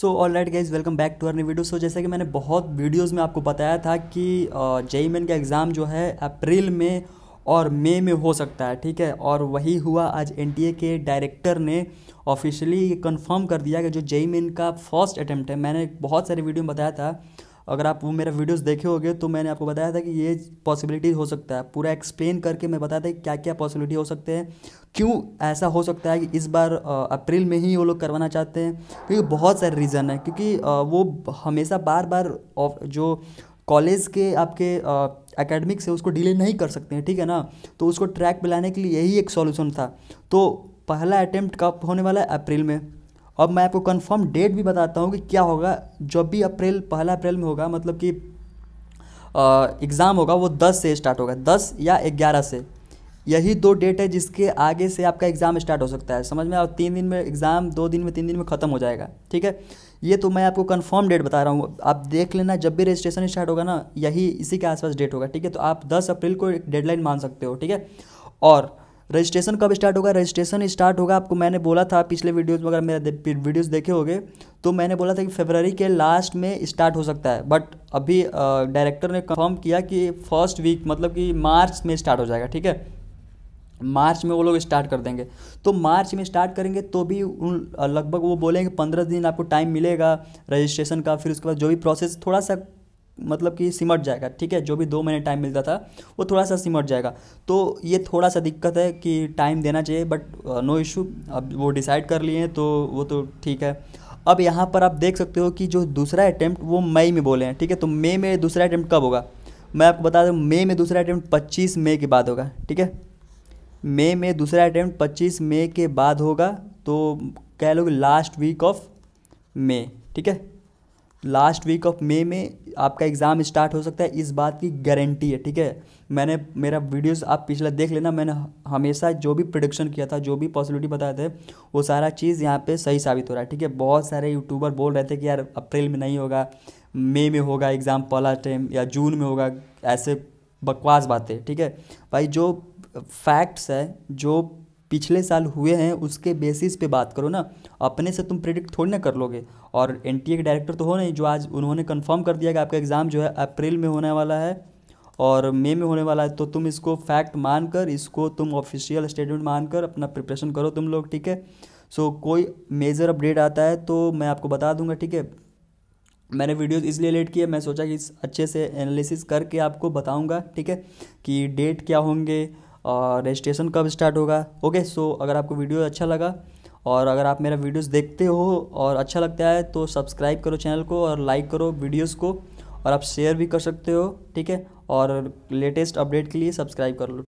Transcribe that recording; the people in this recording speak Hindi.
so all right guys welcome back to our new video so जैसे कि मैंने बहुत वीडियोस में आपको बताया था कि जेई मेन का एग्ज़ाम जो है अप्रैल में और मई में हो सकता है ठीक है और वही हुआ आज एनटीए के डायरेक्टर ने ऑफिशियली कंफर्म कर दिया कि जो जेई मेन का फर्स्ट अटैम्प्ट है मैंने बहुत सारे वीडियो में बताया था अगर आप वो मेरा वीडियोस देखे होगे तो मैंने आपको बताया था कि ये पॉसिबिलिटी हो सकता है पूरा एक्सप्लेन करके मैं बताया था कि क्या क्या पॉसिबिलिटी हो सकते हैं क्यों ऐसा हो सकता है कि इस बार अप्रैल में ही वो लोग करवाना चाहते हैं क्योंकि बहुत सारे रीज़न है क्योंकि वो हमेशा बार बार जो कॉलेज के आपके एकेडमिक से उसको डिले नहीं कर सकते हैं ठीक है ना तो उसको ट्रैक में लाने के लिए यही एक सॉल्यूशन था तो पहला अटैम्प्ट कब होने वाला है अप्रैल में और मैं आपको कंफर्म डेट भी बताता हूँ कि क्या होगा जब भी अप्रैल पहला अप्रैल में होगा मतलब कि एग्ज़ाम होगा वो दस से स्टार्ट होगा दस या ग्यारह से यही दो डेट है जिसके आगे से आपका एग्ज़ाम स्टार्ट हो सकता है समझ में आओ तीन दिन में एग्ज़ाम दो दिन में तीन दिन में ख़त्म हो जाएगा ठीक है ये तो मैं आपको कंफर्म डेट बता रहा हूँ आप देख लेना जब भी रजिस्ट्रेशन स्टार्ट होगा ना यही इसी के आसपास डेट होगा ठीक है तो आप 10 अप्रैल को एक डेडलाइन मान सकते हो ठीक है और रजिस्ट्रेशन कब स्टार्ट होगा रजिस्ट्रेशन स्टार्ट होगा आपको मैंने बोला था पिछले वीडियोस में अगर मेरे वीडियोज़ वीडियोस देखे होगे तो मैंने बोला था कि फेबररी के लास्ट में स्टार्ट हो सकता है बट अभी डायरेक्टर ने कंफर्म किया कि फर्स्ट वीक मतलब कि मार्च में स्टार्ट हो जाएगा ठीक है मार्च में वो लोग स्टार्ट कर देंगे तो मार्च में स्टार्ट करेंगे तो भी उन लगभग वो बोलेंगे पंद्रह दिन आपको टाइम मिलेगा रजिस्ट्रेशन का फिर उसके बाद जो भी प्रोसेस थोड़ा सा मतलब कि सिमट जाएगा ठीक है जो भी दो महीने टाइम मिलता था वो थोड़ा सा सिमट जाएगा तो ये थोड़ा सा दिक्कत है कि टाइम देना चाहिए बट नो इशू अब वो डिसाइड कर लिए हैं तो वो तो ठीक है अब यहाँ पर आप देख सकते हो कि जो दूसरा अटैम्प्ट वो मई में बोले हैं ठीक है तो मई में दूसरा अटैम्प्ट कब होगा मैं आपको बता दूँ मई में दूसरा अटैम्प्ट पच्चीस मई के बाद होगा ठीक है मई में दूसरा अटैम्प्ट पच्चीस मई के बाद होगा तो कह लो लास्ट वीक ऑफ मे ठीक है लास्ट वीक ऑफ मे में आपका एग्ज़ाम स्टार्ट हो सकता है इस बात की गारंटी है ठीक है मैंने मेरा वीडियोस आप पिछला देख लेना मैंने हमेशा जो भी प्रोडिक्शन किया था जो भी पॉसिबिलिटी बताए थे वो सारा चीज़ यहाँ पे सही साबित हो रहा है ठीक है बहुत सारे यूट्यूबर बोल रहे थे कि यार अप्रैल में नहीं होगा मे में होगा एग्ज़ाम पहला टाइम या जून में होगा ऐसे बकवास बातें ठीक है भाई जो फैक्ट्स है जो पिछले साल हुए हैं उसके बेसिस पे बात करो ना अपने से तुम प्रिडिक्ट थोड़ी ना कर लोगे और एन के डायरेक्टर तो हो नहीं जो आज उन्होंने कन्फर्म कर दिया कि आपका एग्ज़ाम जो है अप्रैल में होने वाला है और मे में होने वाला है तो तुम इसको फैक्ट मानकर इसको तुम ऑफिशियल स्टेटमेंट मानकर अपना प्रिपरेशन करो तुम लोग ठीक है सो so, कोई मेजर अपडेट आता है तो मैं आपको बता दूंगा ठीक है मैंने वीडियोस इसलिए लेट किए मैं सोचा कि इस अच्छे से एनालिसिस करके आपको बताऊंगा ठीक है कि डेट क्या होंगे और रजिस्ट्रेशन कब स्टार्ट होगा ओके सो अगर आपको वीडियो अच्छा लगा और अगर आप मेरा वीडियोस देखते हो और अच्छा लगता है तो सब्सक्राइब करो चैनल को और लाइक करो वीडियोस को और आप शेयर भी कर सकते हो ठीक है और लेटेस्ट अपडेट के लिए सब्सक्राइब कर लो